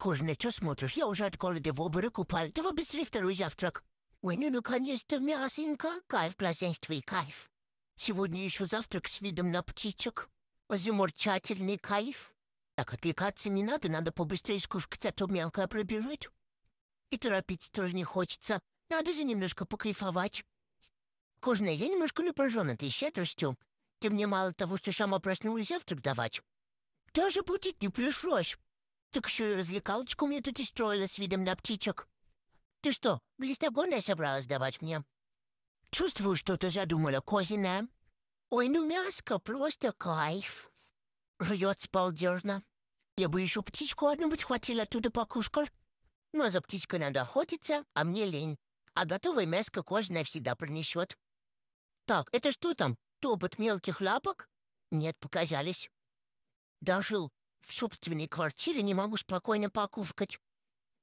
Кожне, час смотришь, я уже от голода в обморок упал. Давай быстрее второй завтрак. Ой, ну наконец-то ну, Кайф, блаженство и кайф. Сегодня еще завтрак с видом на птичек. а Замурчательный кайф. Так отвлекаться а не надо, надо побыстрее скушать, а то мелко пробежит. И торопиться тоже не хочется. Надо же немножко покайфовать. Кожная, я немножко напряжен этой щедростью. Ты мне мало того, что сама проснулась завтрак давать. Даже будет не пришлось. Так еще и развлекалочка у меня тут и строила с видом на птичек. Ты что, глистогонное собралась давать мне? Чувствую, что ты задумала, козина. Ой, ну мяско, просто кайф. Рвет сполдежно. Я бы еще птичку одну быть хватила оттуда покушкал. Но за птичкой надо охотиться, а мне лень. А готовое мяско кожаное всегда принесет. Так, это что там? Топот мелких лапок? Нет, показались. Дожил в собственной квартире не могу спокойно покувкать.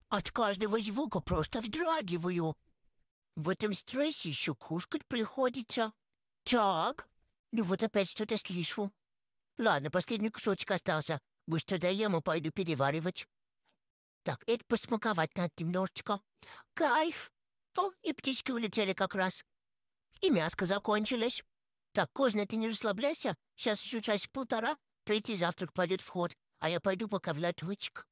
От каждого звука просто вздрагиваю. В этом стрессе еще кушкать приходится. Так, ну вот опять что-то слышу. Ладно, последний кусочек остался. Быстро доем и пойду переваривать. Так, это посмаковать надо немножечко. Кайф! О, и птички улетели как раз. И мяско закончилось. Так, кожно, ты не расслабляйся. Сейчас еще часик-полтора. Третий завтрак пойдет в ход а я пойду поковля точек.